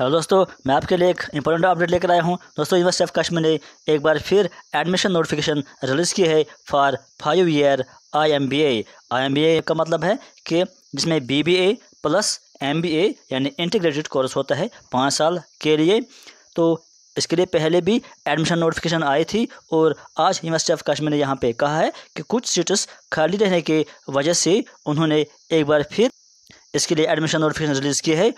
hello दोस्तों मैं आपके लिए एक इंपॉर्टेंट अपडेट लेकर आया हूं दोस्तों यूनिवर्सिटी ऑफ कश्मीर ने एक बार फिर एडमिशन नोटिफिकेशन रिलीज़ की है for five year I M B A I M B A का मतलब है कि जिसमें B B A plus M B A यानी इंटीग्रेटेड कोर्स होता है पाँच साल के लिए तो इसके लिए पहले भी एडमिशन नोटिफिकेशन आई थी और आज यूनिवर्सिटी ऑफ कश्मीर ने यहाँ पे कहा है कि कुछ सीट्स खाली रहने की वजह से उन्होंने एक बार फिर इसके लिए एडमिशन नोटिफिकेशन रिलीज़ की है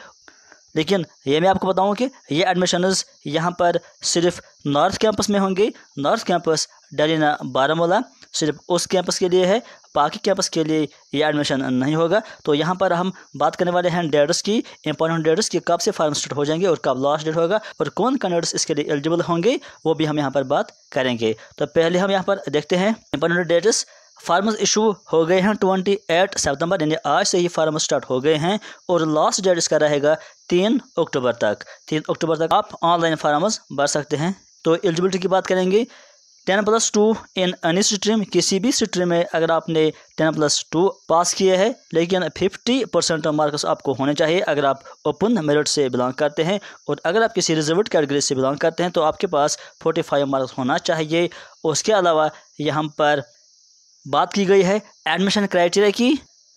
लेकिन ये मैं आपको बताऊं कि ये एडमिशनर्स यहाँ पर सिर्फ नॉर्थ कैंपस में होंगे नॉर्थ कैंपस डरीना बारामूला सिर्फ उस कैंपस के लिए है बाकी कैंपस के लिए ये एडमिशन नहीं होगा तो यहाँ पर हम बात करने वाले हैं डेट्स की इंपॉर्टेंट डेट्स की कब से फॉर्म स्टार्ट हो जाएंगे और कब लास्ट डेट होगा और कौन कैंडिडेट्स इसके लिए एलिजिबल होंगे वो भी हम यहाँ पर बात करेंगे तो पहले हम यहाँ पर देखते हैं इंपॉर्टेंट डेट्स फार्मर्स इशू हो गए हैं ट्वेंटी एट सितम्बर यानी आज से ही फार्म स्टार्ट हो गए हैं और लास्ट डेट इसका रहेगा तीन अक्टूबर तक तीन अक्टूबर तक आप ऑनलाइन फार्मर्स भर सकते हैं तो एलिजिबिलिटी की बात करेंगे ten plus two in any stream किसी भी स्ट्रीम में अगर आपने टेन प्लस टू पास किया है लेकिन फिफ्टी परसेंट मार्क्स आपको होने चाहिए अगर आप ओपन मेरिट से बिलोंग करते हैं और अगर आप किसी रिजर्व कैटेगरी से बिलोंग करते हैं तो आपके पास फोर्टी फाइव मार्क्स होना चाहिए उसके अलावा यहाँ पर बात की गई है एडमिशन क्राइटेरिया की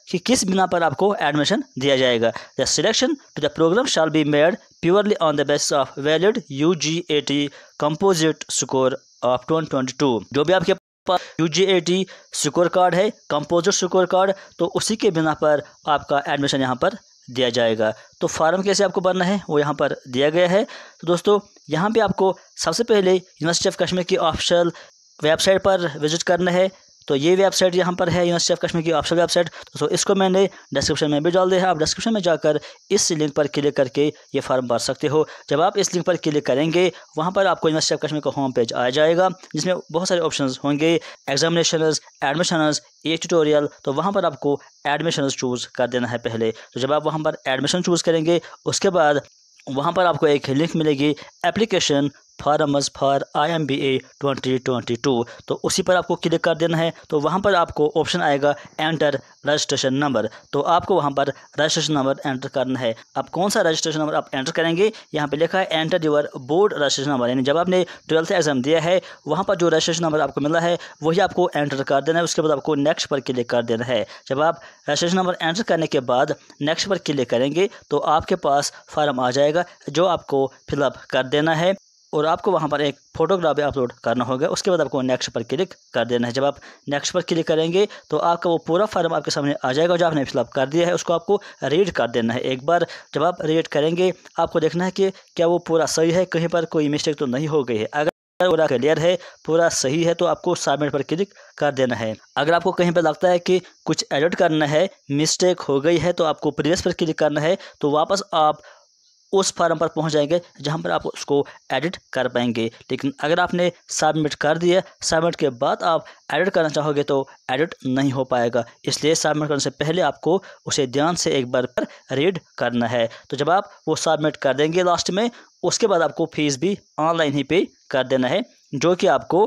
कि किस बिना पर आपको एडमिशन दिया जाएगा the selection to the program shall be made purely on the basis of valid U G A T composite score of twenty twenty two जो भी आपके पास U G A T score card है composite score card तो उसी के बिना पर आपका एडमिशन यहाँ पर दिया जाएगा तो फॉर्म कैसे आपको भरना है वो यहाँ पर दिया गया है तो दोस्तों यहाँ पे आपको सबसे पहले यूनिवर्सिटी ऑफ कश्मीर की ऑफिशियल वेबसाइट पर विजिट करना है तो ये वेबसाइट यहाँ पर है यूनिवर्सिटी ऑफ कश्मीर की ऑफिशियल वेबसाइट तो इसको मैंने डिस्क्रिप्शन में भी डाल दिया है आप डिस्क्रिप्शन में जाकर इस लिंक पर क्लिक करके ये फॉर्म भर सकते हो जब आप इस लिंक पर क्लिक करेंगे वहाँ पर आपको यूनिवर्सिटी ऑफ कश्मीर का होम पेज आ जाएगा जिसमें बहुत सारे ऑप्शन होंगे एग्जामिनेशन एडमिशन एक ट्यूटोरियल तो वहाँ पर आपको एडमिशन चूज़ कर देना है पहले तो जब आप वहाँ पर एडमिशन चूज़ करेंगे उसके बाद वहाँ पर आपको एक लिंक मिलेगी application forms for I M B A twenty twenty two तो उसी पर आपको क्लिक कर देना है तो वहाँ पर आपको ऑप्शन आएगा एंटर रजिस्ट्रेशन नंबर तो आपको वहाँ पर रजिस्ट्रेशन नंबर एंटर करना है आप कौन सा रजिस्ट्रेशन नंबर आप एंटर करेंगे यहाँ पे लिखा है enter your board registration number यानी जब आपने ट्वेल्थ एग्जाम दिया है वहाँ पर जो रजिस्ट्रेशन नंबर आपको मिला है वही आपको एंटर कर देना है उसके बाद आपको नेक्स्ट पर क्लिक कर देना है जब आप रजिस्ट्रेशन नंबर एंटर करने के बाद नेक्स्ट पर क्लिक करेंगे तो आपके पास फार्म आ जाएगा जो आपको फिलअप कर देना है और आपको वहाँ पर एक फोटोग्राफ अपलोड करना होगा उसके बाद आपको नेक्स्ट पर क्लिक कर देना है जब आप नेक्स्ट पर क्लिक करेंगे तो आपका वो पूरा फॉर्म आपके सामने आ जाएगा जो आपने फिलअप कर दिया है उसको आपको रीड कर देना है एक बार जब आप रीड करेंगे आपको देखना है कि क्या वो पूरा सही है कहीं पर कोई मिस्टेक तो नहीं हो गई है अगर पूरा क्लियर है पूरा सही है तो आपको सबमिट पर क्लिक कर देना है अगर आपको कहीं पर लगता है कि कुछ एडिट करना है मिस्टेक हो गई है तो आपको प्रीवियस पर क्लिक करना है तो वापस आप उस फार्म पर पहुंच जाएंगे जहां पर आप उसको एडिट कर पाएंगे लेकिन अगर आपने सबमिट कर दिया सबमिट के बाद आप एडिट करना चाहोगे तो एडिट नहीं हो पाएगा इसलिए सबमिट करने से पहले आपको उसे ध्यान से एक बार पर रीड करना है तो जब आप वो सबमिट कर देंगे लास्ट में उसके बाद आपको फीस भी ऑनलाइन ही पे कर देना है जो कि आपको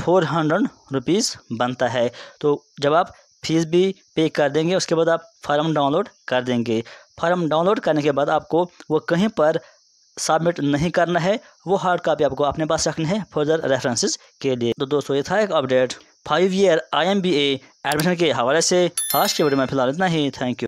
फोर हंड्रेड रुपीज़ बनता है तो जब आप फीस भी पे कर देंगे उसके बाद आप फार्म डाउनलोड कर देंगे फार्म डाउनलोड करने के बाद आपको वो कहीं पर सबमिट नहीं करना है वो हार्ड कापी आपको अपने पास रखनी है फर्दर रेफरेंसेस के लिए तो दोस्तों ये था एक update five year I M B A admission के हवाले से आज के वीडियो में फिलहाल इतना ही थैंक यू